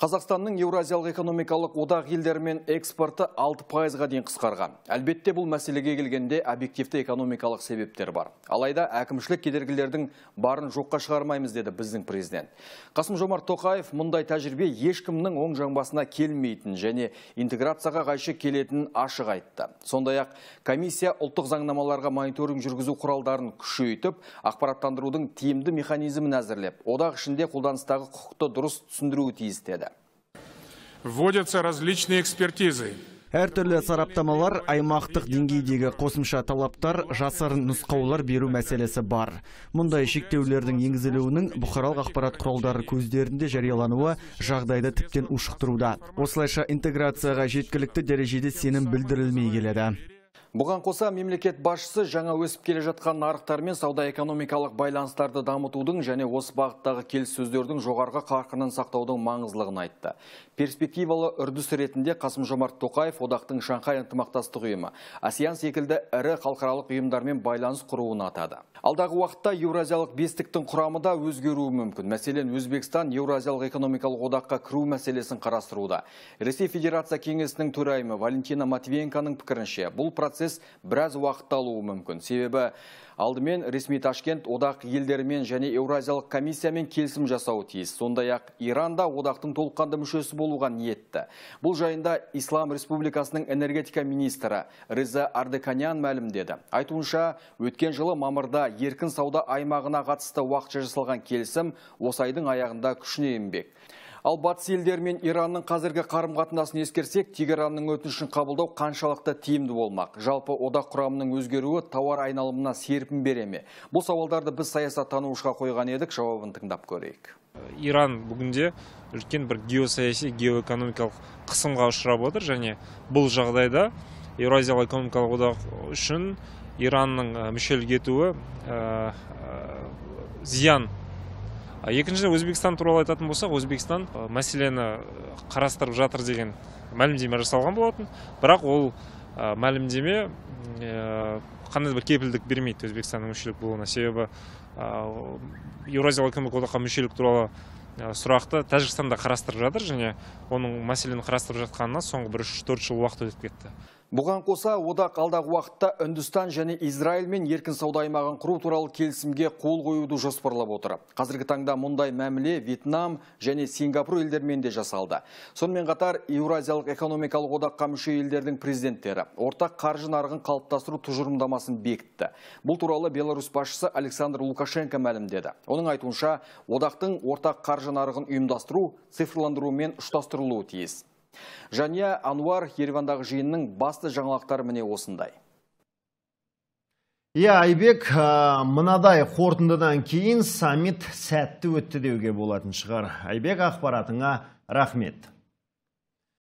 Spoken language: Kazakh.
Қазақстанның еуразиялық экономикалық одақ елдерімен экспорты 6 пайызға дейін қысқарған. Әлбетте бұл мәселеге келгенде объективті экономикалық себептер бар. Алайда әкімшілік кедергілердің барын жоққа шығармаймыз деді біздің президент. Қасым Жомарт Тоқаев мұндай тәжірибе ешкімнің оң жаңбасына келмейтін және интеграцияға қайшы келетінін ашық айтты. Сондай-ақ комиссия ұлттық заңнамаларға мониторинг жүргізу құралдарын күшейтіп, ақпараттандырудың тиімді механизмін әзірлеп, одақ ішінде қолданыстағы құқықты дұрыс түсіндіруі тиіс деді вводятся различные экспертизы. Әртүрлі сараптамалар, аймақтық деңгейдегі қосымша талаптар, жасарын нұсқаулар беру мәселесі бар. Мұндай шектеулердің енгізілуінің бұқаралық ақпарат құралдары көздерінде жариялануы жағдайды тіптен ұшықтыруда. Осылайша интеграцияға жеткілікті дәрежеде сенім білдірілмей келеді. Бұған қоса мемлекет басшысы жаңа өсіп келе жатқан нарықтармен сауда экономикалық байланыстарды дамытудың және осы бағыттағы келіссөздердің жоғарғы қарқынын сақтаудың маңыздылығын айтты. Перспективалы үрдіс ретінде Қасым Жомарт Тоқаев одақтың Шанхай ынтымақтастық ұйымы, Асиян секілді ірі халықаралық ұйымдармен байланыс құруын атады. Алдағы уақытта еуразиялық бестіктің құрамы да өзгеруі мүмкін. Мәселен, Өзбекстан еуразиялық экономикалық одаққа кіру мәселесін қарастыруда. Ресей Федерация кеңесінің төрайымы Валентина Матвиенканың пікірінше, бұл процесс процесс біраз уақытта алуы мүмкін себебі алдымен ресми ташкент одақ елдерімен және еуразиялық комиссиямен келісім жасауы тиіс сондай ақ иран да одақтың толыққанды мүшесі болуға ниетті бұл жайында ислам республикасының энергетика министрі риза Ардеканян мәлімдеді айтуынша өткен жылы мамырда еркін сауда аймағына қатысты уақытша жасалған келісім осы айдың аяғында күшіне енбек Ал батыс елдері мен Иранның қазіргі қарым қатынасын ескерсек, Тегеранның өтінішін қабылдау қаншалықты тиімді болмақ? Жалпы одақ құрамының өзгеруі тауар айналымына серпін бере ме? Бұл сауалдарды біз саясаттанушыға қойған едік, жауабын тыңдап көрейік. Иран бүгінде үлкен бір геосаяси, геоэкономикалық қысымға ұшырап отыр және бұл жағдайда Еуразиялық экономикалық одақ үшін Иранның мүшелік етуі зиян Екінші, өзбекстан туралы айтатын болсақ өзбекстан э, мәселені э, қарастырып жатыр деген мәлімдеме жасалған болатын бірақ ол э, мәлімдеме қандай бір кепілдік бермейді өзбекстанның мүшелік болуына себебі еуразиялық экономикалық одаққа мүшелік туралы сұрақты тәжікстанда қарастырып жатыр және оның мәселені қарастырып жатқанына соңғы бір үш төрт жыл уақыт өтіп кетті Бұған қоса одақ алдағы уақытта Үндістан және Израильмен еркін сауда аймағын құру туралы келісімге қол қоюды жоспарлап отыр. Қазіргі таңда мұндай мәміле Вьетнам және Сингапур елдерімен де жасалды. Сонымен қатар Еуразиялық экономикалық одаққа мүше елдердің президенттері ортақ қаржы нарығын қалыптастыру тұжырымдамасын бекітті. Бұл туралы Беларусь басшысы Александр Лукашенко мәлімдеді. Оның айтуынша одақтың ортақ қаржы нарығын ұйымдастыру мен ұштастырылуы тиіс. Жания Ануар Еревандағы жиынның басты жаңалықтары міне осындай. Иә, Айбек, мұнадай мынадай кейін саммит сәтті өтті деуге болатын шығар. Айбек ақпаратыңа рахмет.